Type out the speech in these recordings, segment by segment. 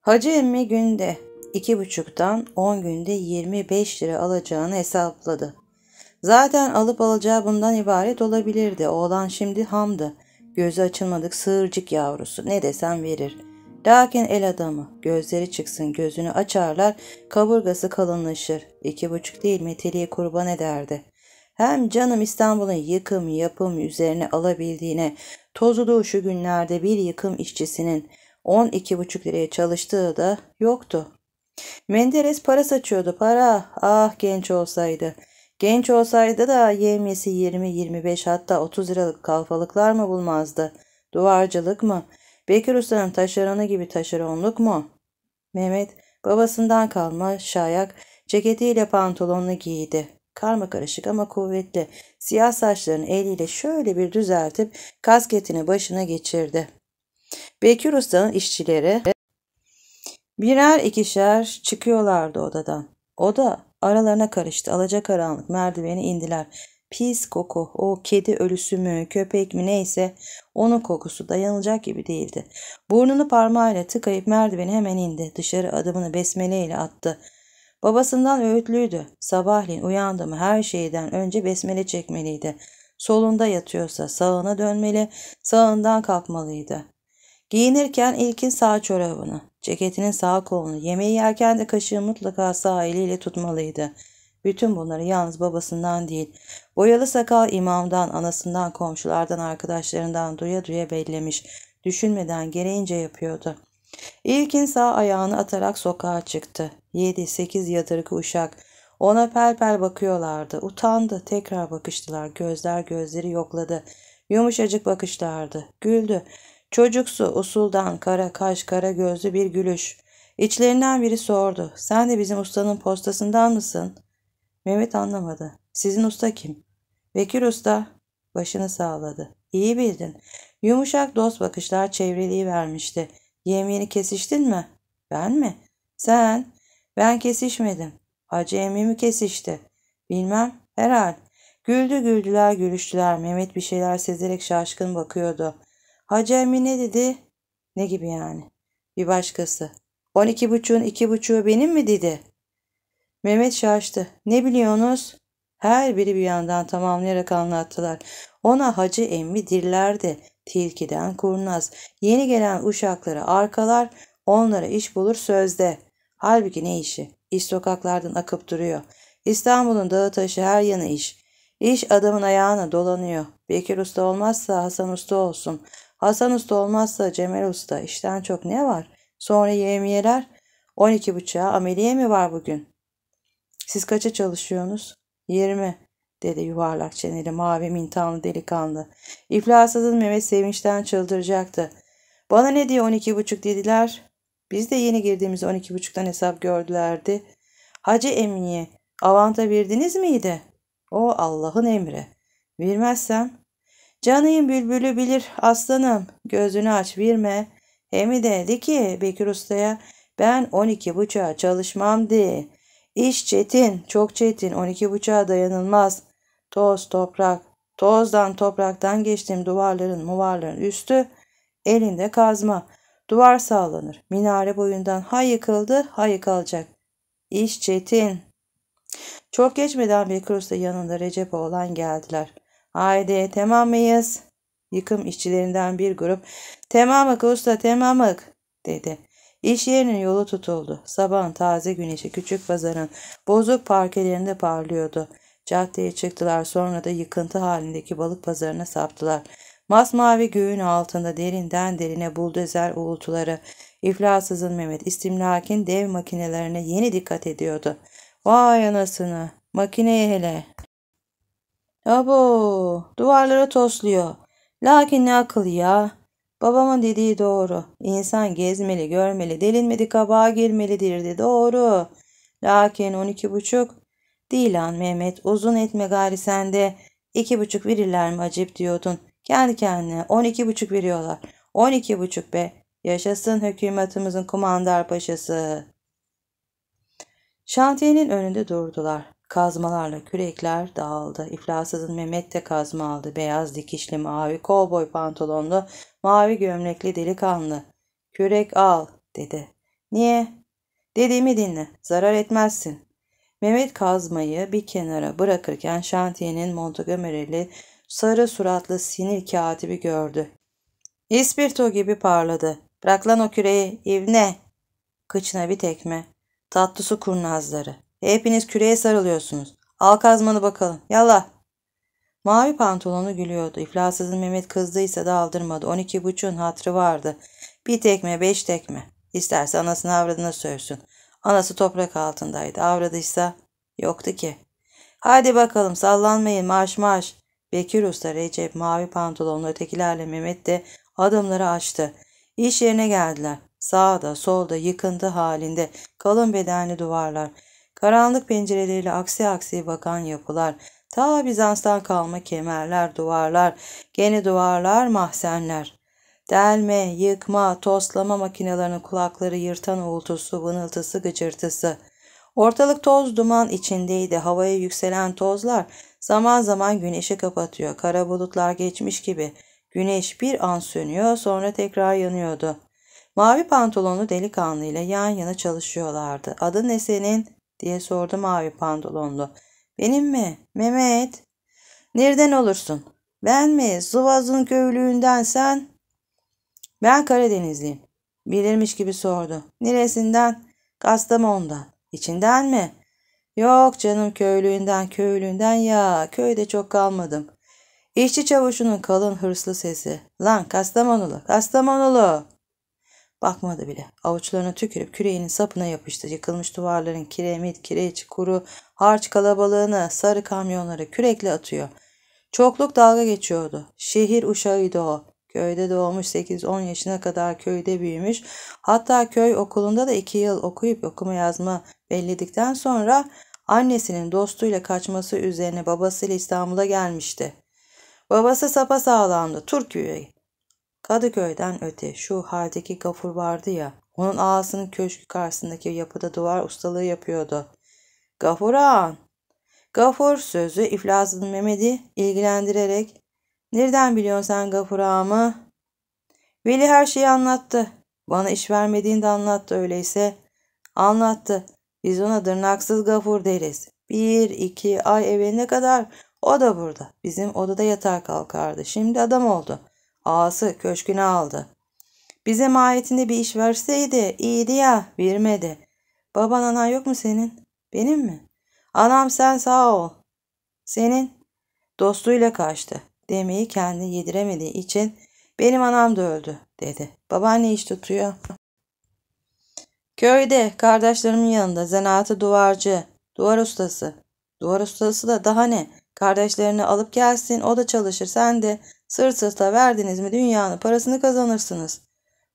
Hacı emmi günde iki buçuktan on günde 25 lira alacağını hesapladı. Zaten alıp alacağı bundan ibaret olabilirdi. Oğlan şimdi hamdı. Gözü açılmadık sığırcık yavrusu. Ne desem verir. Lakin el adamı. Gözleri çıksın gözünü açarlar. Kaburgası kalınlaşır. İki buçuk değil meteliği kurban ederdi. Hem canım İstanbul'un yıkım yapım üzerine alabildiğine Tozlu şu günlerde bir yıkım işçisinin 12,5 liraya çalıştığı da yoktu. Menderes para saçıyordu para. Ah genç olsaydı. Genç olsaydı da yemyesi 20-25 hatta 30 liralık kalfalıklar mı bulmazdı? Duvarcılık mı? Bekir Usta'nın taşeranı gibi taşeronluk mu? Mehmet babasından kalma şayak ceketiyle pantolonunu giydi. Karma karışık ama kuvvetli. Siyah saçlarını eliyle şöyle bir düzeltip kasketini başına geçirdi. Bekir Usta'nın işçileri birer ikişer çıkıyorlardı odadan. Oda aralarına karıştı. Alacakaranlık merdiveni indiler. Pis koku, o kedi ölüsü mü, köpek mi neyse onun kokusu dayanılacak gibi değildi. Burnunu parmağıyla tıkayıp merdiveni hemen indi. Dışarı adımını besmeleyle attı. Babasından öğütlüydü. Sabahleyin uyandı mı her şeyden önce besmele çekmeliydi. Solunda yatıyorsa sağına dönmeli, sağından kalkmalıydı. Giyinirken ilkin sağ çorabını, ceketinin sağ kolunu, yemeği yerken de kaşığı mutlaka sağ eliyle tutmalıydı. Bütün bunları yalnız babasından değil, boyalı sakal imamdan, anasından, komşulardan, arkadaşlarından duya duya bellemiş, düşünmeden gereğince yapıyordu.'' İlkin sağ ayağını atarak sokağa çıktı. Yedi, sekiz yadırgı uşak. Ona pel pel bakıyorlardı. Utandı. Tekrar bakıştılar. Gözler gözleri yokladı. Yumuşacık bakışlardı. Güldü. Çocuksu, usuldan, kara kaş, kara gözlü bir gülüş. İçlerinden biri sordu. Sen de bizim ustanın postasından mısın? Mehmet anlamadı. Sizin usta kim? Bekir usta. Başını sağladı. İyi bildin. Yumuşak dost bakışlar çevreliği vermişti. Yemini kesiştin mi? Ben mi? Sen? Ben kesişmedim. Hacı emmi mi kesişti? Bilmem. Herhal. Güldü güldüler gülüştüler. Mehmet bir şeyler sezerek şaşkın bakıyordu. Hacı emmi ne dedi? Ne gibi yani? Bir başkası. On iki buçuğun iki buçuğu benim mi dedi? Mehmet şaştı. Ne biliyorsunuz? Her biri bir yandan tamamlayarak anlattılar. Ona hacı emmi dirlerdi tilkiden kurnaz. Yeni gelen uşakları arkalar, onlara iş bulur sözde. Halbuki ne işi? İş sokaklardan akıp duruyor. İstanbul'un dağı taşı her yanı iş. İş adamın ayağına dolanıyor. Bekir Usta olmazsa Hasan Usta olsun. Hasan Usta olmazsa Cemal Usta. İşten çok ne var? Sonra yevmiyeler. 12 buçuğa ameliye mi var bugün? Siz kaça çalışıyorsunuz? 20 dedi yuvarlak çeneli mavi mintanlı delikanlı. İflasızın Mehmet sevinçten çıldıracaktı. Bana ne diye buçuk dediler? Biz de yeni girdiğimiz on iki buçuktan hesap gördülerdi. Hacı Emni'ye avanta verdiniz miydi? O Allah'ın emri. Vermezsem? Canıyım bülbülü bilir aslanım. Gözünü aç verme. Hemi dedi ki Bekir Usta'ya ben on iki buçuğa çalışmam diye. İş çetin, çok çetin. on iki buçuğa dayanılmaz. Toz, toprak, tozdan topraktan geçtiğim duvarların muvarların üstü elinde kazma. Duvar sağlanır. Minare boyundan ha yıkıldı ha yıkılacak. İş çetin. Çok geçmeden Bekirus da yanında Recep oğlan geldiler. Haydi tamam mıyız? Yıkım işçilerinden bir grup tamamık usta tamamık dedi. İş yerinin yolu tutuldu. Sabahın taze güneşi küçük pazarın bozuk parkelerinde parlıyordu. Caddeye çıktılar sonra da yıkıntı halindeki balık pazarına saptılar. Masmavi göğün altında derinden derine buldozer uğultuları, iflasızın Mehmet istimlakin dev makinelerine yeni dikkat ediyordu. Vay anasını, makineye hele. Abo, duvarlara tosluyor. Lakin ne akıl ya. Babamın dediği doğru. İnsan gezmeli, görmeli, delinmedi, kabağa girmelidir de doğru. Lakin on iki buçuk Dilan Mehmet uzun etme gari sende. İki buçuk verirler mi acip diyordun. Kendi kendine on iki buçuk veriyorlar. On iki buçuk be. Yaşasın hükümetimizin kumandar paşası. Şantiyenin önünde durdular. Kazmalarla kürekler dağıldı. İflasızın Mehmet de kazma aldı. Beyaz dikişli mavi kovboy pantolonlu, mavi gömlekli delikanlı. Kürek al dedi. Niye? Dediğimi dinle. Zarar etmezsin. Mehmet kazmayı bir kenara bırakırken şantiyenin Montgomery'li sarı suratlı sinir katibi gördü. İspirto gibi parladı. Bırak lan o küreyi ivne. Kıçına bir tekme. Tatlısı kurnazları. Hepiniz küreye sarılıyorsunuz. Al kazmanı bakalım. Yallah. Mavi pantolonu gülüyordu. İflasızın Mehmet kızdıysa da aldırmadı. On iki buçuğun hatrı vardı. Bir tekme, beş tekme. İsterse anasını avradına sövsün. Anası toprak altındaydı. Avradıysa yoktu ki. Hadi bakalım sallanmayın maaş maaş. Bekir Usta, Recep, mavi pantolonlu ötekilerle Mehmet de adımları açtı. İş yerine geldiler. Sağda, solda, yıkıntı halinde, kalın bedenli duvarlar, karanlık pencereleriyle aksi aksi bakan yapılar, ta Bizans'tan kalma kemerler, duvarlar, gene duvarlar, mahzenler. Delme, yıkma, toslama makinelerinin kulakları yırtan uğultusu, vınıltısı, gıcırtısı. Ortalık toz duman içindeydi. Havaya yükselen tozlar zaman zaman güneşi kapatıyor. Kara bulutlar geçmiş gibi. Güneş bir an sönüyor sonra tekrar yanıyordu. Mavi pantolonlu delikanlı ile yan yana çalışıyorlardı. Adın ne senin? diye sordu mavi pantolonlu. Benim mi? Mehmet. Nereden olursun? Ben mi? Zıvaz'ın köylüğünden sen? Ben Karadenizliyim. Bilirmiş gibi sordu. Neresinden? Kastamonu'dan. İçinden mi? Yok canım köylüğünden köylüğünden ya köyde çok kalmadım. İşçi çavuşunun kalın hırslı sesi. Lan Kastamonulu Kastamonulu. Bakmadı bile. Avuçlarını tükürüp küreğinin sapına yapıştı. Yıkılmış duvarların kiremit, kireç, kuru, harç kalabalığını sarı kamyonlara kürekle atıyor. Çokluk dalga geçiyordu. Şehir uşağıydı o. Köyde doğmuş 8-10 yaşına kadar köyde büyümüş. Hatta köy okulunda da 2 yıl okuyup okuma yazma belledikten sonra annesinin dostuyla kaçması üzerine babasıyla İstanbul'a gelmişti. Babası sapa sağlamdı Türkiye Kadıköy'den öte şu haldeki gafur vardı ya onun ağasının köşkü karşısındaki yapıda duvar ustalığı yapıyordu. Gafur ağan. Gafur sözü iflasın Mehmet'i ilgilendirerek Nereden biliyorsun sen Gafur ağamı? Veli her şeyi anlattı. Bana iş vermediğini de anlattı öyleyse. Anlattı. Biz ona dırnaksız gafur deriz. Bir, iki ay evine kadar o da burada. Bizim odada yatar kalkardı. Şimdi adam oldu. Ağası köşküne aldı. Bize mahiyetinde bir iş verseydi iyiydi ya vermedi. Baban anan yok mu senin? Benim mi? Anam sen sağ ol. Senin? Dostuyla kaçtı. Demeyi kendi yediremediği için benim anam da öldü dedi. Babaanne iş tutuyor. Köyde kardeşlerimin yanında zanaatı duvarcı, duvar ustası. Duvar ustası da daha ne? Kardeşlerini alıp gelsin o da çalışır sen de sırt sırta verdiniz mi dünyanın parasını kazanırsınız.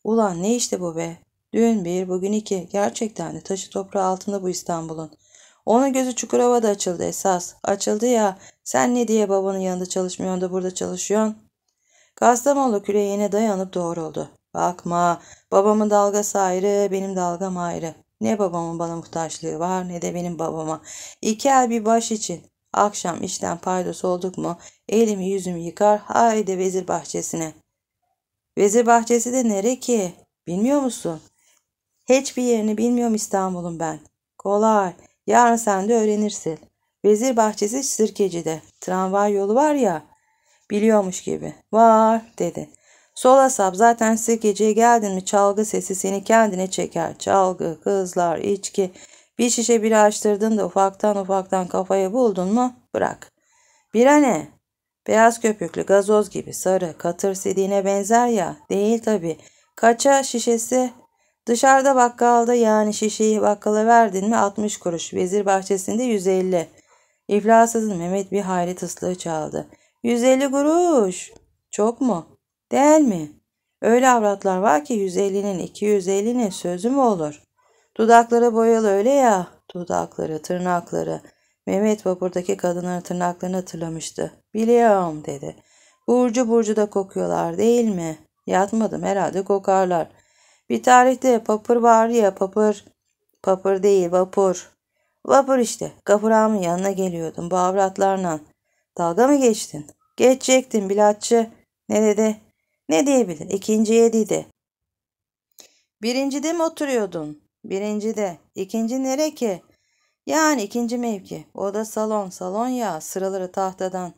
Ulan ne işte bu be? Dün bir bugün iki gerçekten de taşı toprağı altında bu İstanbul'un. Onun gözü da açıldı esas. Açıldı ya. Sen ne diye babanın yanında çalışmıyorsun da burada çalışıyorsun? Kastamonu küreğine dayanıp doğruldu. Bakma. Babamın dalgası ayrı, benim dalgam ayrı. Ne babamın bana muhtaçlığı var ne de benim babama. İki el bir baş için. Akşam işten paydos olduk mu elimi yüzümü yıkar haydi vezir bahçesine. Vezir bahçesi de nere ki? Bilmiyor musun? Hiçbir yerini bilmiyorum İstanbul'un ben. Kolay. Yarın sen de öğrenirsin. Vezir bahçesi sirkecide. Tramvay yolu var ya. Biliyormuş gibi. Var dedi. Sol asap zaten sirkeciye geldin mi çalgı sesi seni kendine çeker. Çalgı, kızlar, içki. Bir şişe bir açtırdın da ufaktan ufaktan kafayı buldun mu bırak. Bira ne? Beyaz köpüklü gazoz gibi sarı katır sidiğine benzer ya. Değil tabi. Kaça şişesi Dışarıda bakkalda yani şişeyi bakkala verdin mi 60 kuruş. Vezir bahçesinde 150. İflasızın Mehmet bir hayli tıslığı çaldı. 150 kuruş. Çok mu? Değil mi? Öyle avratlar var ki 150'nin 250'nin sözü mü olur? Dudakları boyalı öyle ya. Dudakları, tırnakları. Mehmet vapurdaki kadının tırnaklarını hatırlamıştı. Biliyorum dedi. Burcu burcu da kokuyorlar değil mi? Yatmadım herhalde kokarlar. Bir tarihte papır bağırıyor papır. Papır değil vapur. Vapur işte. Kapırağımın yanına geliyordum bağıratlarla. Dalga mı geçtin? Geçecektin bilatçı. Ne dedi? Ne diyebilir? İkinciye dedi. Birincide mi oturuyordun? Birincide. İkinci nere ki? Yani ikinci mevki. O da salon. Salon ya sıraları tahtadan.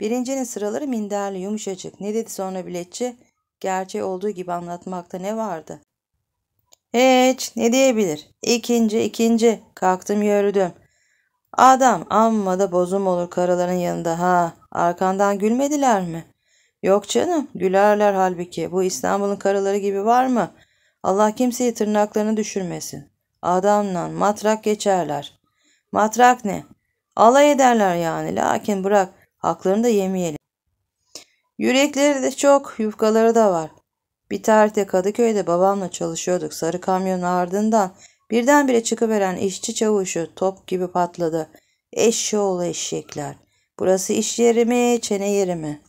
Birincinin sıraları minderli yumuşacık. Ne dedi sonra biletçi? Gerçeği olduğu gibi anlatmakta ne vardı? Hiç ne diyebilir? İkinci ikinci kalktım yürüdüm. Adam amma da bozum olur karıların yanında ha. Arkandan gülmediler mi? Yok canım gülerler halbuki. Bu İstanbul'un karıları gibi var mı? Allah kimseyi tırnaklarını düşürmesin. Adamla matrak geçerler. Matrak ne? Alay ederler yani lakin bırak haklarını da yemeyelim. Yürekleri de çok, yufkaları da var. Bir tarihte Kadıköy'de babamla çalışıyorduk. Sarı kamyonun ardından birdenbire çıkıveren işçi çavuşu top gibi patladı. Eşşoğlu eşekler. Burası iş yeri mi, çene yeri mi?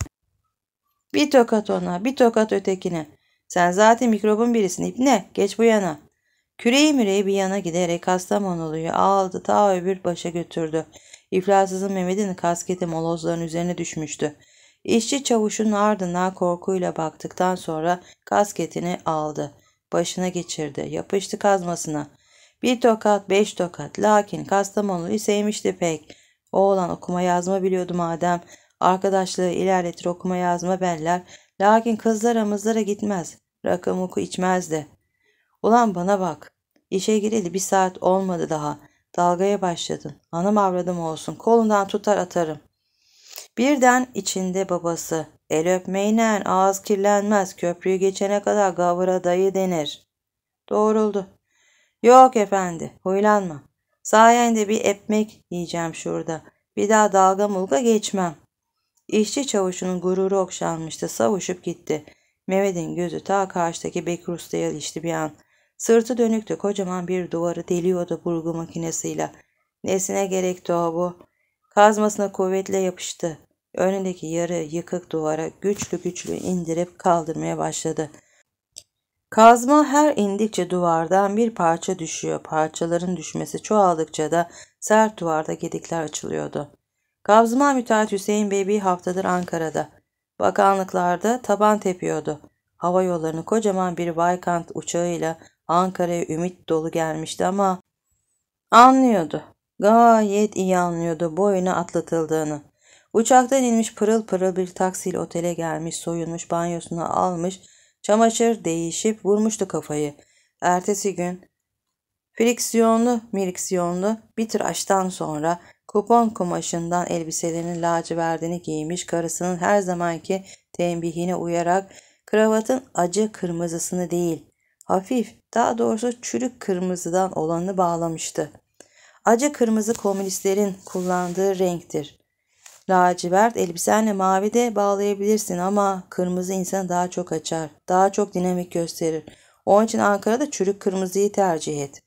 Bir tokat ona, bir tokat ötekine. Sen zaten mikrobun birisin ipne, geç bu yana. Küreği müreği bir yana giderek Kastamonulu'yu aldı ta öbür başa götürdü. İflasızın Mehmet'in kasketi molozların üzerine düşmüştü. İşçi çavuşun ardına korkuyla baktıktan sonra kasketini aldı. Başına geçirdi. Yapıştı kazmasına. Bir tokat, beş tokat. Lakin Kastamonu'yu iseymişti pek. Oğlan okuma yazma biliyordu madem. Arkadaşlığı ilerletir okuma yazma beller. Lakin kızlara mızlara gitmez. Rakı muku içmezdi. Ulan bana bak. İşe gireli bir saat olmadı daha. Dalgaya başladın. Anam avradım olsun. Kolundan tutar atarım. Birden içinde babası. El öpmeyle ağız kirlenmez köprüyü geçene kadar gavura dayı denir. Doğruldu. Yok efendi huylanma. Sayende bir ekmek yiyeceğim şurada. Bir daha dalga mulga geçmem. İşçi çavuşunun gururu okşanmıştı. Savuşup gitti. Mehmet'in gözü ta karşıdaki Bekir Usta'ya ilişti bir an. Sırtı dönüktü. Kocaman bir duvarı deliyordu burgu makinesiyle. Nesine gerekti o bu? Kazmasına kuvvetle yapıştı önündeki yarı yıkık duvara güçlü güçlü indirip kaldırmaya başladı. Kazma her indikçe duvardan bir parça düşüyor. Parçaların düşmesi çoğaldıkça da sert duvarda gedikler açılıyordu. Kazma müteahhit Hüseyin Bey bir haftadır Ankara'da. Bakanlıklarda taban tepiyordu. Hava yollarını kocaman bir Baykant uçağıyla Ankara'ya ümit dolu gelmişti ama anlıyordu. Gayet iyi anlıyordu boyuna atlatıldığını. Uçaktan inmiş pırıl pırıl bir taksiyle otele gelmiş, soyunmuş, banyosunu almış, çamaşır değişip vurmuştu kafayı. Ertesi gün friksiyonlu miriksiyonlu bir tıraştan sonra kupon kumaşından elbiselerinin lacivertini giymiş karısının her zamanki tembihine uyarak kravatın acı kırmızısını değil, hafif, daha doğrusu çürük kırmızıdan olanı bağlamıştı. Acı kırmızı komünistlerin kullandığı renktir. Lacivert elbisenle mavi de bağlayabilirsin ama kırmızı insanı daha çok açar. Daha çok dinamik gösterir. Onun için Ankara'da çürük kırmızıyı tercih et.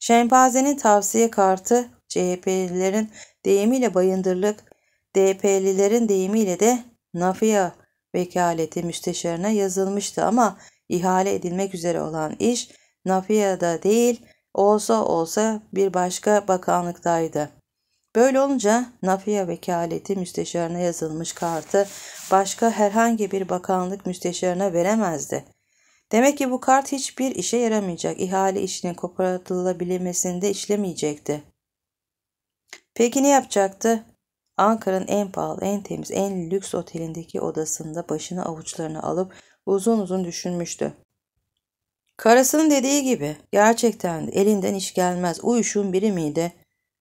Şempanzenin tavsiye kartı CHP'lilerin deyimiyle bayındırlık, DP'lilerin deyimiyle de nafiya vekaleti müsteşarına yazılmıştı ama ihale edilmek üzere olan iş nafiyada değil olsa olsa bir başka bakanlıktaydı. Böyle olunca Nafiye vekaleti müsteşarına yazılmış kartı başka herhangi bir bakanlık müsteşarına veremezdi. Demek ki bu kart hiçbir işe yaramayacak. İhale işinin kopartılabilmesinde işlemeyecekti. Peki ne yapacaktı? Ankara'nın en pahalı, en temiz, en lüks otelindeki odasında başını avuçlarına alıp uzun uzun düşünmüştü. Karısının dediği gibi gerçekten de elinden iş gelmez. Uyuşun biri miydi?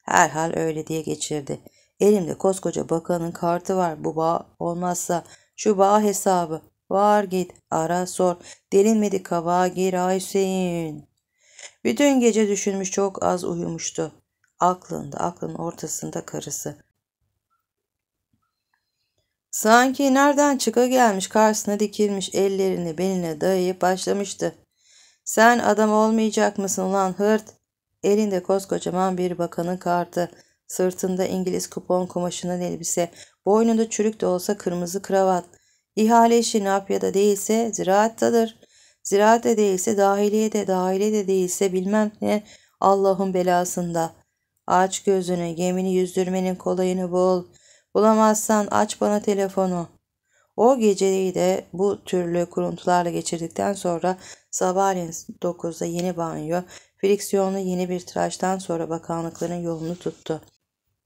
Herhal öyle diye geçirdi. Elimde koskoca bakanın kartı var. Bu bağ olmazsa şu bağ hesabı. Var git ara sor. Delinmedi kavağa gir ay Hüseyin. Bütün gece düşünmüş çok az uyumuştu. Aklında aklın ortasında karısı. Sanki nereden çıka gelmiş karşısına dikilmiş ellerini beline dayayıp başlamıştı. Sen adam olmayacak mısın lan hırt? Elinde koskocaman bir bakanın kartı, sırtında İngiliz kupon kumaşının elbise, boynunda çürük de olsa kırmızı kravat. İhale işi Napya'da değilse ziraattadır. Ziraat de değilse dahiliye de dahiliye de değilse bilmem ne Allah'ın belasında. Aç gözünü gemini yüzdürmenin kolayını bul. Bulamazsan aç bana telefonu. O geceyi de bu türlü kuruntularla geçirdikten sonra sabahleyin 9'da yeni banyo Friksiyonlu yeni bir tıraştan sonra bakanlıkların yolunu tuttu.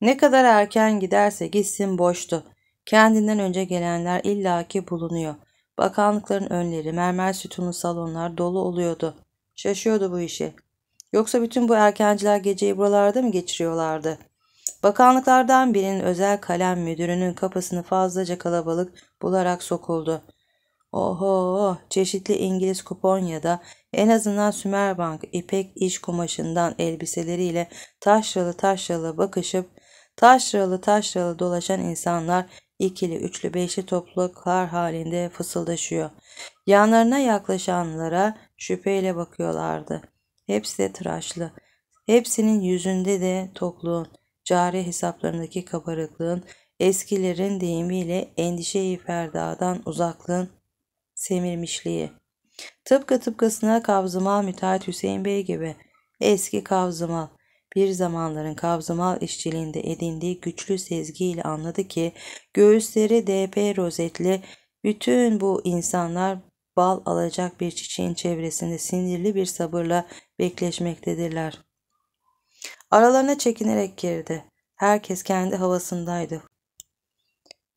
Ne kadar erken giderse gitsin boştu. Kendinden önce gelenler illaki bulunuyor. Bakanlıkların önleri, mermer sütunlu salonlar dolu oluyordu. Şaşıyordu bu işi. Yoksa bütün bu erkenciler geceyi buralarda mı geçiriyorlardı? Bakanlıklardan birinin özel kalem müdürünün kapısını fazlaca kalabalık bularak sokuldu. Oho çeşitli İngiliz kuponyada en azından Sümerbank ipek iş kumaşından elbiseleriyle taşralı taşralı bakışıp taşralı taşralı dolaşan insanlar ikili, üçlü, beşli topluluklar halinde fısıldaşıyor. Yanlarına yaklaşanlara şüpheyle bakıyorlardı. Hepsi de tıraşlı. Hepsinin yüzünde de tokluğun, cari hesaplarındaki kabarıklığın, eskilerin deyimiyle endişe ferdadan uzaklığın, semirmişliği. Tıpkı tıpkısına Kavzımal müteahhit Hüseyin Bey gibi eski Kavzımal bir zamanların Kavzımal işçiliğinde edindiği güçlü sezgiyle anladı ki göğüsleri DP rozetli bütün bu insanlar bal alacak bir çiçeğin çevresinde sinirli bir sabırla bekleşmektedirler. Aralarına çekinerek girdi. Herkes kendi havasındaydı.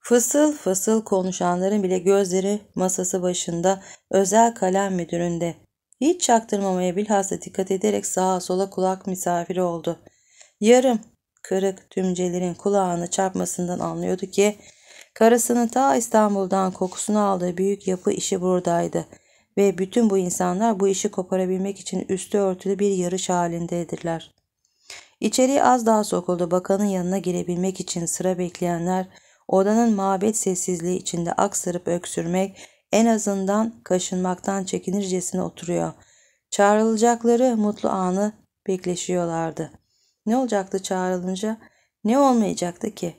Fısıl fısıl konuşanların bile gözleri masası başında özel kalem müdüründe. Hiç çaktırmamaya bilhassa dikkat ederek sağa sola kulak misafiri oldu. Yarım kırık tümcelerin kulağını çarpmasından anlıyordu ki karısının ta İstanbul'dan kokusunu aldığı büyük yapı işi buradaydı ve bütün bu insanlar bu işi koparabilmek için üstü örtülü bir yarış halindedirler. İçeriye az daha sokuldu bakanın yanına girebilmek için sıra bekleyenler Odanın mabet sessizliği içinde aksırıp öksürmek, en azından kaşınmaktan çekinircesine oturuyor. Çağrılacakları mutlu anı bekleşiyorlardı. Ne olacaktı çağrılınca? Ne olmayacaktı ki?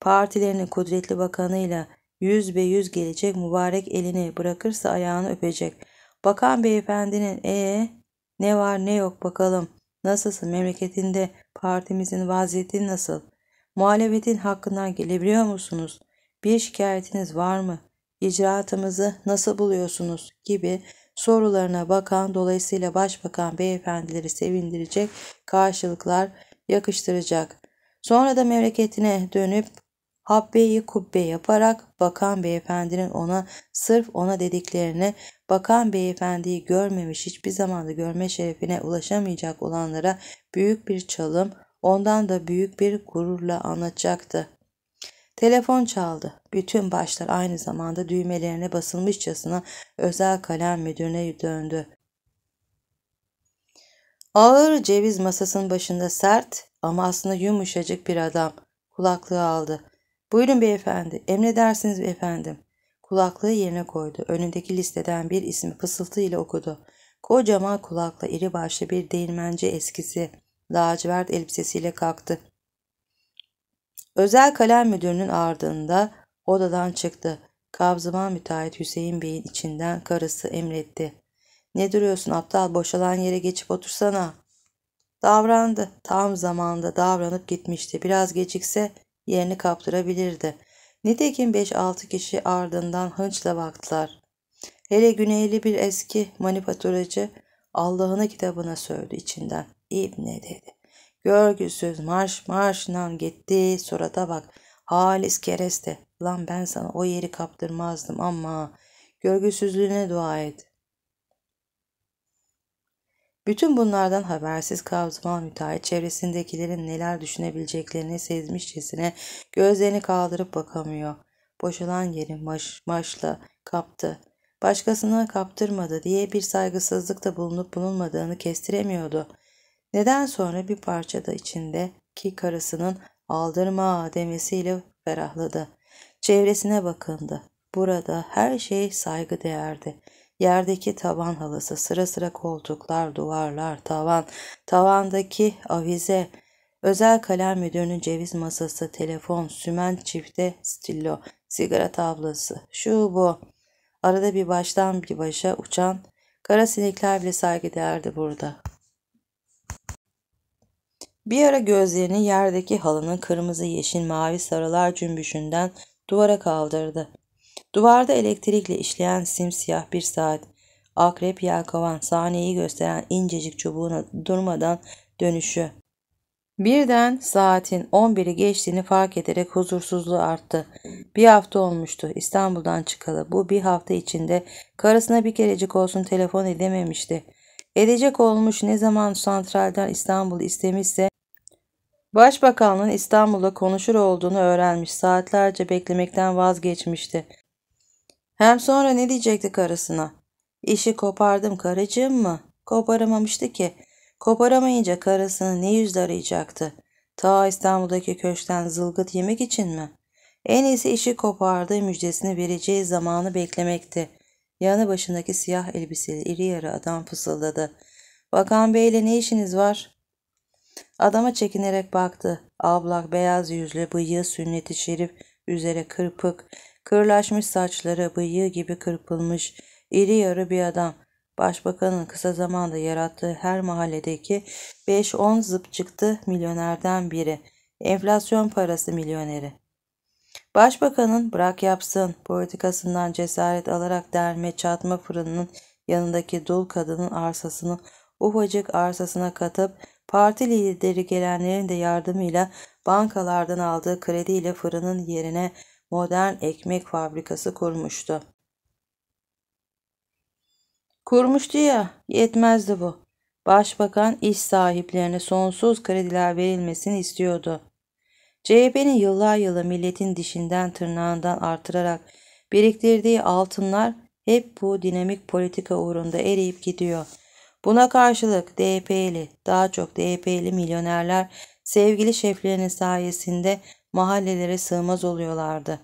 Partilerinin kudretli bakanıyla yüz be yüz gelecek mübarek elini bırakırsa ayağını öpecek. Bakan beyefendinin ee ne var ne yok bakalım. Nasılsın memleketinde partimizin vaziyeti nasıl? Muhalefetin hakkından gelebiliyor musunuz? Bir şikayetiniz var mı? İcraatımızı nasıl buluyorsunuz? gibi sorularına bakan dolayısıyla başbakan beyefendileri sevindirecek karşılıklar yakıştıracak. Sonra da memleketine dönüp habbeyi kubbe yaparak bakan beyefendinin ona sırf ona dediklerini bakan beyefendiyi görmemiş hiçbir zamanda görme şerefine ulaşamayacak olanlara büyük bir çalım Ondan da büyük bir gururla anlatacaktı. Telefon çaldı. Bütün başlar aynı zamanda düğmelerine basılmışçasına özel kalem müdürüne döndü. Ağır ceviz masasının başında sert ama aslında yumuşacık bir adam kulaklığı aldı. Buyurun beyefendi, emredersiniz beyefendim. Kulaklığı yerine koydu. Önündeki listeden bir ismi ile okudu. Kocaman kulakla iri başlı bir değirmenci eskisi lacivert elbisesiyle kalktı. Özel kalem müdürünün ardında odadan çıktı. Kabzıma müteahhit Hüseyin Bey'in içinden karısı emretti. Ne duruyorsun aptal boşalan yere geçip otursana. Davrandı. Tam zamanda davranıp gitmişti. Biraz gecikse yerini kaptırabilirdi. Nitekim 5-6 kişi ardından hınçla baktılar. Hele güneyli bir eski manipatöracı Allah'ına kitabına söyledi içinden. İbne dedi. Görgüsüz marş marşınan gitti Sonra da bak. Halis kereste. Lan ben sana o yeri kaptırmazdım ama görgüsüzlüğüne dua et. Bütün bunlardan habersiz kavzman müteahhit çevresindekilerin neler düşünebileceklerini sezmişçesine gözlerini kaldırıp bakamıyor. Boşalan yeri maş, maşla kaptı. Başkasına kaptırmadı diye bir saygısızlıkta bulunup bulunmadığını kestiremiyordu. Neden sonra bir parçada içindeki karısının aldırma demesiyle ferahladı. Çevresine bakındı. Burada her şey saygı değerdi. Yerdeki tavan halısı, sıra sıra koltuklar, duvarlar, tavan, tavandaki avize, özel kalem müdürünün ceviz masası, telefon, sümen çifte, stillo, sigara tablası, şu bu. Arada bir baştan bir başa uçan kara sinekler bile saygı değerdi burada. Bir ara gözlerini yerdeki halının kırmızı, yeşil, mavi sarılar cümbüşünden duvara kaldırdı. Duvarda elektrikle işleyen simsiyah bir saat, akrep yelkovan sahneyi gösteren incecik çubuğuna durmadan dönüşü. Birden saatin 11'i geçtiğini fark ederek huzursuzluğu arttı. Bir hafta olmuştu İstanbul'dan çıkalı. Bu bir hafta içinde karısına bir kerecik olsun telefon edememişti. Edecek olmuş ne zaman santralden İstanbul istemişse Başbakanlığın İstanbul'da konuşur olduğunu öğrenmiş, saatlerce beklemekten vazgeçmişti. Hem sonra ne diyecekti karısına? İşi kopardım karıcığım mı? Koparamamıştı ki. Koparamayınca karısını ne yüzle arayacaktı? Ta İstanbul'daki köşten zılgıt yemek için mi? En iyisi işi kopardığı müjdesini vereceği zamanı beklemekti. Yanı başındaki siyah elbiseli iri yarı adam fısıldadı. Bakan beyle ne işiniz var? Adama çekinerek baktı. Avlak beyaz yüzlü bıyığı sünneti şerif üzere kırpık. Kırlaşmış saçları bıyığı gibi kırpılmış. iri yarı bir adam. Başbakanın kısa zamanda yarattığı her mahalledeki 5-10 zıp çıktı milyonerden biri. Enflasyon parası milyoneri. Başbakanın bırak yapsın politikasından cesaret alarak derme çatma fırınının yanındaki dul kadının arsasını ufacık arsasına katıp Parti lideri gelenlerin de yardımıyla bankalardan aldığı krediyle fırının yerine modern ekmek fabrikası kurmuştu. Kurmuştu ya, yetmezdi bu. Başbakan iş sahiplerine sonsuz krediler verilmesini istiyordu. CHP'nin yıllar yılı milletin dişinden tırnağından artırarak biriktirdiği altınlar hep bu dinamik politika uğrunda eriyip gidiyor.'' Buna karşılık DP'li, daha çok DP'li milyonerler sevgili şeflerinin sayesinde mahallelere sığmaz oluyorlardı.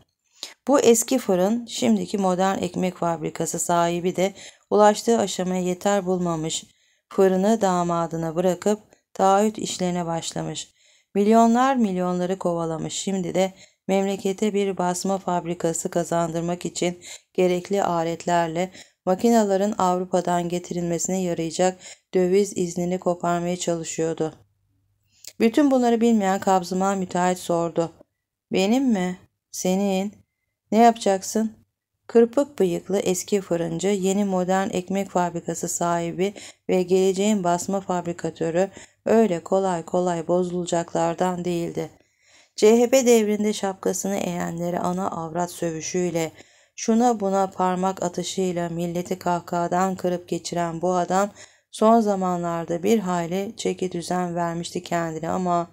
Bu eski fırın, şimdiki modern ekmek fabrikası sahibi de ulaştığı aşamaya yeter bulmamış. Fırını damadına bırakıp taahhüt işlerine başlamış. Milyonlar milyonları kovalamış. Şimdi de memlekete bir basma fabrikası kazandırmak için gerekli aletlerle Makinaların Avrupa'dan getirilmesine yarayacak döviz iznini koparmaya çalışıyordu. Bütün bunları bilmeyen kabzıma müteahhit sordu. Benim mi? Senin? Ne yapacaksın? Kırpık bıyıklı eski fırıncı, yeni modern ekmek fabrikası sahibi ve geleceğin basma fabrikatörü öyle kolay kolay bozulacaklardan değildi. CHP devrinde şapkasını eğenleri ana avrat sövüşüyle, Şuna buna parmak atışıyla milleti kahkahadan kırıp geçiren bu adam son zamanlarda bir hayli çeki düzen vermişti kendine ama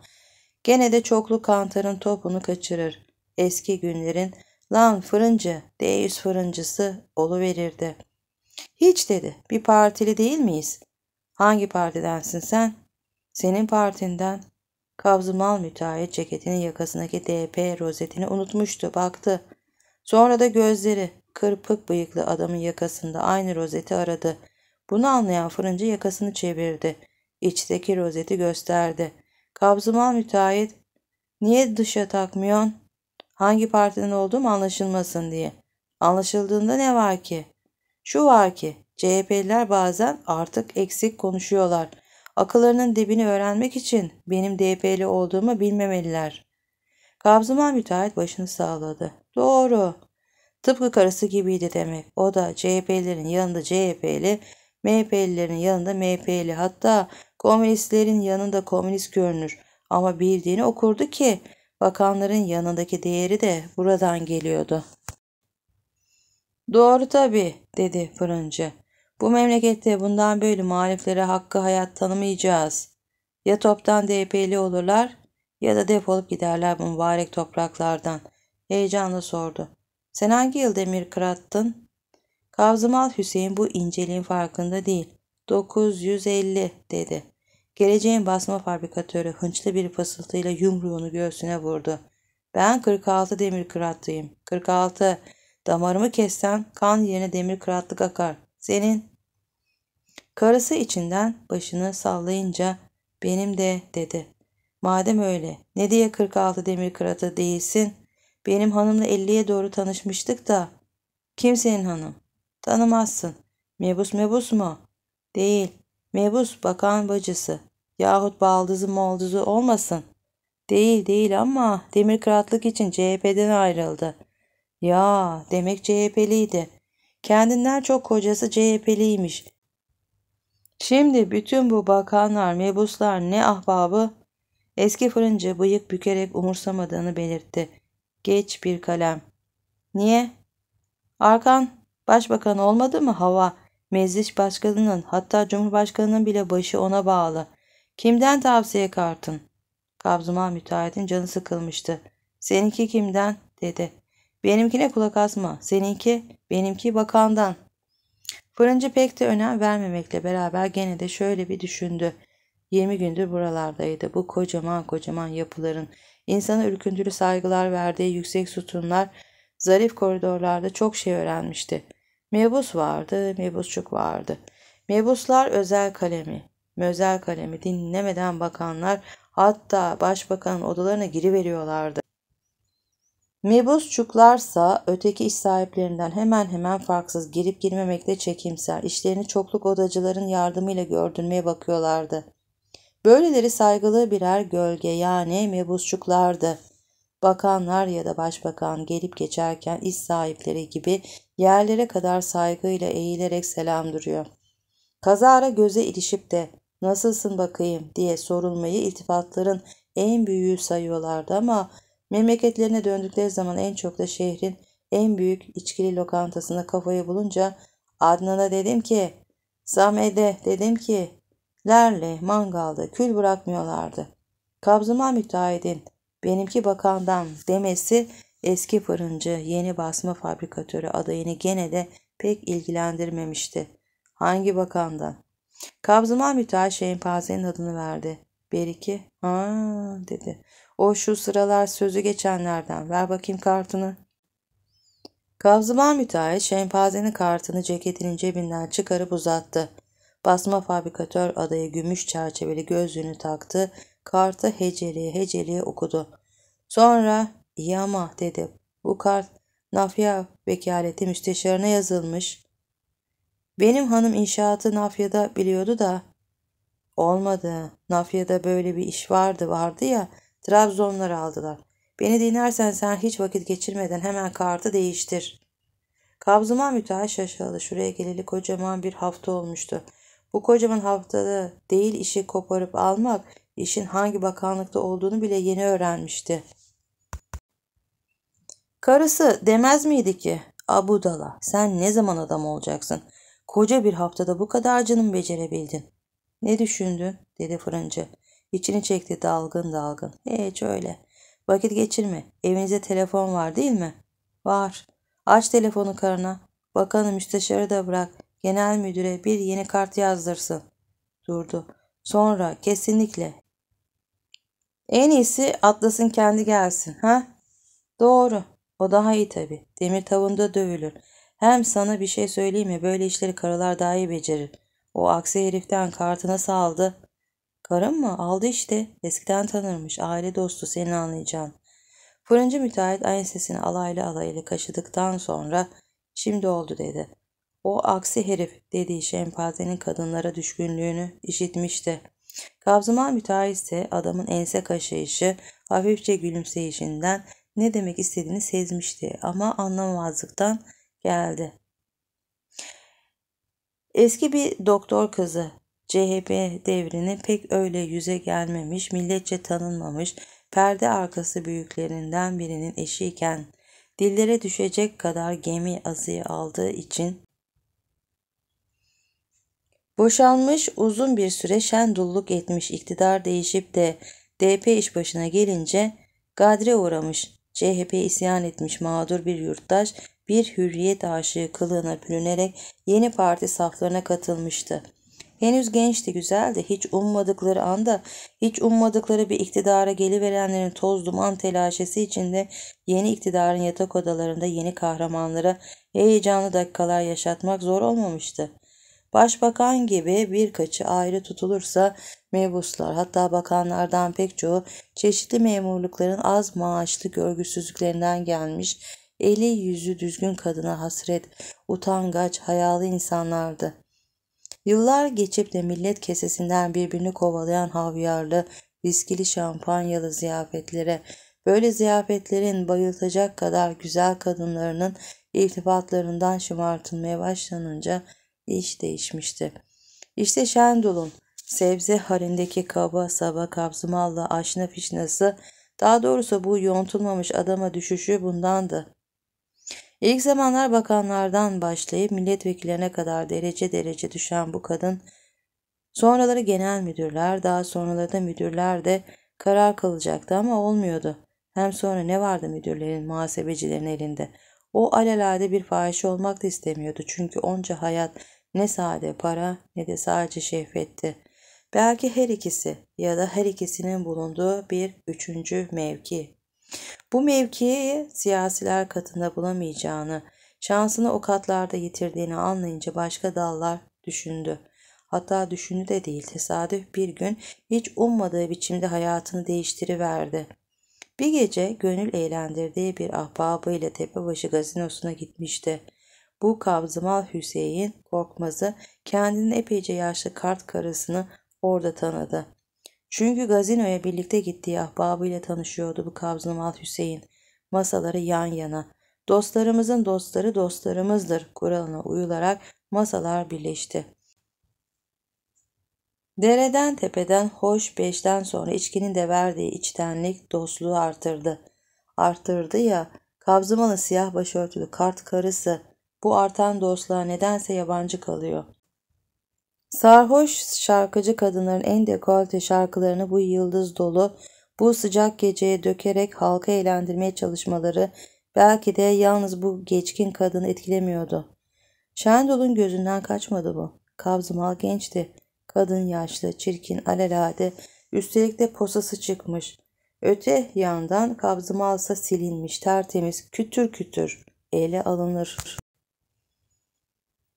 gene de çoklu kantarın topunu kaçırır. Eski günlerin lan fırıncı, deyiz fırıncısı verirdi. Hiç dedi bir partili değil miyiz? Hangi partidensin sen? Senin partinden. Kavzımal müteahhit ceketinin yakasındaki DP rozetini unutmuştu baktı. Sonra da gözleri kırpık bıyıklı adamın yakasında aynı rozeti aradı. Bunu anlayan fırıncı yakasını çevirdi. İçteki rozeti gösterdi. Kabzımal müteahhit niye dışa takmıyorsun? Hangi partinin olduğum anlaşılmasın diye. Anlaşıldığında ne var ki? Şu var ki CHP'liler bazen artık eksik konuşuyorlar. Akıllarının dibini öğrenmek için benim DP'li olduğumu bilmemeliler. Kabzımal müteahhit başını sağladı. Doğru. Tıpkı karısı gibiydi demek. O da CHP'lerin yanında CHP'li, MHP'lilerin yanında MHP'li hatta komünistlerin yanında komünist görünür. Ama bildiğini okurdu ki bakanların yanındaki değeri de buradan geliyordu. Doğru tabi dedi fırıncı. Bu memlekette bundan böyle muhaliflere hakkı hayat tanımayacağız. Ya toptan DP'li olurlar ya da defolup giderler bu mübarek topraklardan.'' Heyecanla sordu. Sen hangi yıl demir kırattın? Kavzımal Hüseyin bu inceliğin farkında değil. 950 dedi. Geleceğin basma fabrikatörü hınçlı bir fısıltıyla yumruğunu göğsüne vurdu. Ben 46 demir kırattıyım. 46. Damarımı kessen kan yerine demir kıratlık akar. Senin? Karısı içinden başını sallayınca benim de dedi. Madem öyle ne diye 46 demir kıratı değilsin? Benim hanımla elliye doğru tanışmıştık da. Kimsenin hanım? Tanımazsın. Mebus mebus mu? Değil. Mebus bakan bacısı. Yahut baldızı moldızı olmasın. Değil değil ama demir kıratlık için CHP'den ayrıldı. Ya demek CHP'liydi. Kendinden çok kocası CHP'liymiş. Şimdi bütün bu bakanlar, mebuslar ne ahbabı? Eski fırıncı bıyık bükerek umursamadığını belirtti. Geç bir kalem. Niye? Arkan başbakan olmadı mı hava? Meclis başkanının hatta cumhurbaşkanının bile başı ona bağlı. Kimden tavsiye kartın? Kabzıma müteahhitin canı sıkılmıştı. Seninki kimden? dedi. Benimkine kulak asma. Seninki, benimki bakandan. Fırıncı pek de önem vermemekle beraber gene de şöyle bir düşündü. 20 gündür buralardaydı. Bu kocaman kocaman yapıların insana ürküntülü saygılar verdiği yüksek sütunlar, zarif koridorlarda çok şey öğrenmişti. Mebus vardı, mebusçuk vardı. Mebuslar özel kalemi, özel kalemi dinlemeden bakanlar hatta başbakanın odalarına giriveriyorlardı. Mebusçuklarsa öteki iş sahiplerinden hemen hemen farksız girip girmemekte çekimser, işlerini çokluk odacıların yardımıyla gördürmeye bakıyorlardı. Böyleleri saygılı birer gölge yani mebusçuklardı. Bakanlar ya da başbakan gelip geçerken iş sahipleri gibi yerlere kadar saygıyla eğilerek selam duruyor. Kazara göze ilişip de nasılsın bakayım diye sorulmayı iltifatların en büyüğü sayıyorlardı ama memleketlerine döndükleri zaman en çok da şehrin en büyük içkili lokantasında kafayı bulunca Adnan'a dedim ki Samet'e dedim ki lerle mangalda kül bırakmıyorlardı. Kabzıma müteahhidin benimki bakandan demesi eski fırıncı yeni basma fabrikatörü adayını gene de pek ilgilendirmemişti. Hangi bakandan? Kabzıma müteahhit şempanzenin adını verdi. Beriki, ha dedi. O şu sıralar sözü geçenlerden. Ver bakayım kartını. Kabzıma müteahhit şempanzenin kartını ceketinin cebinden çıkarıp uzattı. Basma fabrikatör adayı gümüş çerçeveli gözlüğünü taktı. Kartı heceliye heceliye okudu. Sonra iyi ama dedi. Bu kart Nafya vekaleti müsteşarına yazılmış. Benim hanım inşaatı Nafya'da biliyordu da. Olmadı. Nafya'da böyle bir iş vardı vardı ya. Trabzonları aldılar. Beni dinlersen sen hiç vakit geçirmeden hemen kartı değiştir. Kabzıma müteahhit şaşalı şuraya geleli kocaman bir hafta olmuştu. Bu kocaman haftada değil işi koparıp almak, işin hangi bakanlıkta olduğunu bile yeni öğrenmişti. Karısı demez miydi ki Abudala sen ne zaman adam olacaksın? Koca bir haftada bu kadar canım becerebildin. Ne düşündün dedi fırıncı. İçini çekti dalgın dalgın. Hiç öyle. Vakit geçirme. Evinize telefon var değil mi? Var. Aç telefonu karına. Bakanı müsteşarı da bırak genel müdüre bir yeni kart yazdırsın. Durdu. Sonra kesinlikle. En iyisi Atlas'ın kendi gelsin. Ha? Doğru. O daha iyi tabi. Demir tavında dövülür. Hem sana bir şey söyleyeyim mi? Böyle işleri karılar daha iyi becerir. O aksi heriften kartına nasıl Karın mı? Aldı işte. Eskiden tanırmış. Aile dostu seni anlayacağın. Fırıncı müteahhit aynı sesini alaylı alaylı kaşıdıktan sonra şimdi oldu dedi. O aksi herif dediği şempanzenin kadınlara düşkünlüğünü işitmişti. Kabzıma müteahhitse adamın ense kaşıyışı, hafifçe gülümseyişinden ne demek istediğini sezmişti ama anlamazlıktan geldi. Eski bir doktor kızı, CHP devrini pek öyle yüze gelmemiş, milletçe tanınmamış, perde arkası büyüklerinden birinin eşiyken dillere düşecek kadar gemi azıya aldığı için Boşanmış uzun bir süre şendulluk etmiş iktidar değişip de DP iş başına gelince gadre uğramış, CHP isyan etmiş mağdur bir yurttaş bir hürriyet aşığı kılığına bürünerek yeni parti saflarına katılmıştı. Henüz gençti güzeldi hiç ummadıkları anda hiç ummadıkları bir iktidara geliverenlerin toz duman telaşesi içinde yeni iktidarın yatak odalarında yeni kahramanlara heyecanlı dakikalar yaşatmak zor olmamıştı. Başbakan gibi birkaçı ayrı tutulursa mebuslar hatta bakanlardan pek çoğu çeşitli memurlukların az maaşlı görgüsüzlüklerinden gelmiş eli yüzü düzgün kadına hasret, utangaç, hayalı insanlardı. Yıllar geçip de millet kesesinden birbirini kovalayan havyarlı, viskili şampanyalı ziyafetlere, böyle ziyafetlerin bayıltacak kadar güzel kadınlarının iltifatlarından şımartılmaya başlanınca iş değişmişti. İşte Şendul'un sebze harindeki kaba saba kabzımalla aşna fişnası daha doğrusu bu yontulmamış adama düşüşü bundandı. İlk zamanlar bakanlardan başlayıp milletvekillerine kadar derece derece düşen bu kadın, sonraları genel müdürler, daha sonraları da müdürler de karar kalacaktı ama olmuyordu. Hem sonra ne vardı müdürlerin, muhasebecilerin elinde? O alelade bir fahişe olmak da istemiyordu çünkü onca hayat ne sade para ne de sadece şehvetti. Belki her ikisi ya da her ikisinin bulunduğu bir üçüncü mevki. Bu mevkiyi siyasiler katında bulamayacağını, şansını o katlarda yitirdiğini anlayınca başka dallar düşündü. Hatta düşündü de değil tesadüf bir gün hiç ummadığı biçimde hayatını değiştiriverdi. Bir gece gönül eğlendirdiği bir ahbabıyla Tepebaşı gazinosuna gitmişti. Bu Kavzımal Hüseyin Korkmaz'ı kendini epeyce yaşlı kart karısını orada tanıdı. Çünkü gazinoya birlikte gittiği ahbabıyla tanışıyordu bu Kavzımal Hüseyin. Masaları yan yana. Dostlarımızın dostları dostlarımızdır kuralına uyularak masalar birleşti. Dereden tepeden hoş beşten sonra içkinin de verdiği içtenlik dostluğu artırdı. Artırdı ya Kabzımalı siyah başörtülü kart karısı bu artan dostluğa nedense yabancı kalıyor. Sarhoş şarkıcı kadınların en dekolte şarkılarını bu yıldız dolu, bu sıcak geceye dökerek halka eğlendirmeye çalışmaları belki de yalnız bu geçkin kadını etkilemiyordu. Şendol'un gözünden kaçmadı bu. Kabzımal gençti. Kadın yaşlı, çirkin, alelade, üstelik de posası çıkmış. Öte yandan kabzımalsa silinmiş, tertemiz, kütür kütür, ele alınır.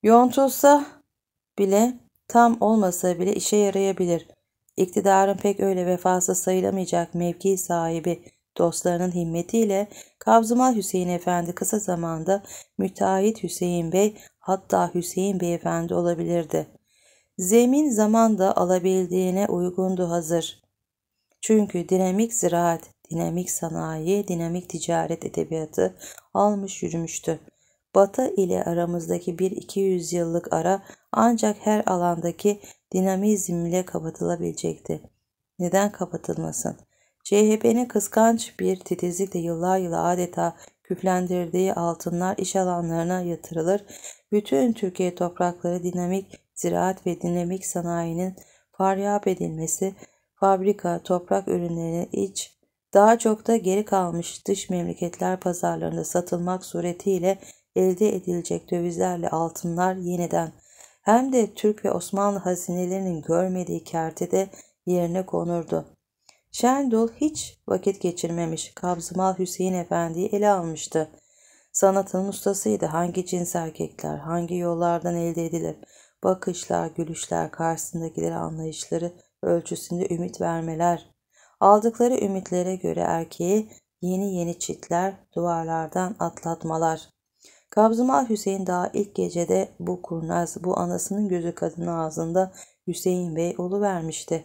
Yontulsa bile tam olmasa bile işe yarayabilir. İktidarın pek öyle vefası sayılamayacak mevki sahibi dostlarının himmetiyle Kavzumal Hüseyin Efendi kısa zamanda müteahhit Hüseyin Bey hatta Hüseyin Beyefendi olabilirdi. Zemin zamanda alabildiğine uygundu hazır. Çünkü dinamik ziraat, dinamik sanayi, dinamik ticaret edebiyatı almış yürümüştü. Batı ile aramızdaki bir iki yüzyıllık ara ancak her alandaki dinamizmle kapatılabilecekti. Neden kapatılmasın? CHP'nin kıskanç bir titizlikle yıllar yıla adeta küflendirdiği altınlar iş alanlarına yatırılır, bütün Türkiye toprakları dinamik ziraat ve dinamik sanayinin faryap edilmesi, fabrika, toprak ürünlerinin iç, daha çok da geri kalmış dış memleketler pazarlarında satılmak suretiyle elde edilecek dövizlerle altınlar yeniden hem de Türk ve Osmanlı hazinelerinin görmediği kertede yerine konurdu. Şendol hiç vakit geçirmemiş. Kabzımal Hüseyin Efendi'yi ele almıştı. Sanatının ustasıydı. Hangi cins erkekler, hangi yollardan elde edilir? Bakışlar, gülüşler, karşısındakileri anlayışları ölçüsünde ümit vermeler. Aldıkları ümitlere göre erkeği yeni yeni çitler, duvarlardan atlatmalar. Kabzımal Hüseyin daha ilk gecede bu kurnaz, bu anasının gözü kadının ağzında Hüseyin Bey olu vermişti.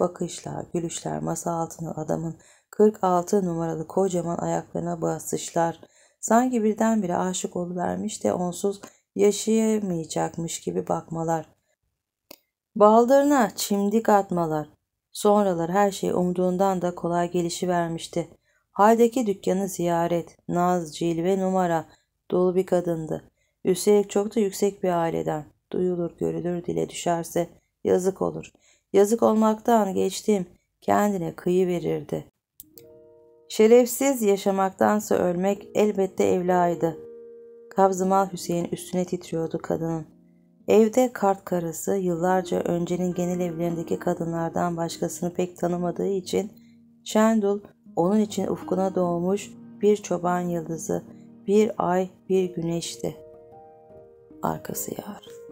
Bakışlar, gülüşler, masa altına adamın 46 numaralı kocaman ayaklarına basışlar. Sanki birdenbire aşık olu vermiş de onsuz yaşayamayacakmış gibi bakmalar. Baldırına çimdik atmalar. Sonralar her şey umduğundan da kolay gelişi vermişti. Haldeki dükkanı ziyaret, naz, cilve, numara, dolu bir kadındı. Üstelik çok da yüksek bir aileden. Duyulur görülür dile düşerse yazık olur. Yazık olmaktan geçtiğim kendine kıyı verirdi. Şerefsiz yaşamaktansa ölmek elbette evlaydı. Kabzımal Hüseyin üstüne titriyordu kadının. Evde kart karısı yıllarca öncenin genel evlerindeki kadınlardan başkasını pek tanımadığı için Şendul onun için ufkuna doğmuş bir çoban yıldızı bir ay bir güneşti. Arkası yar.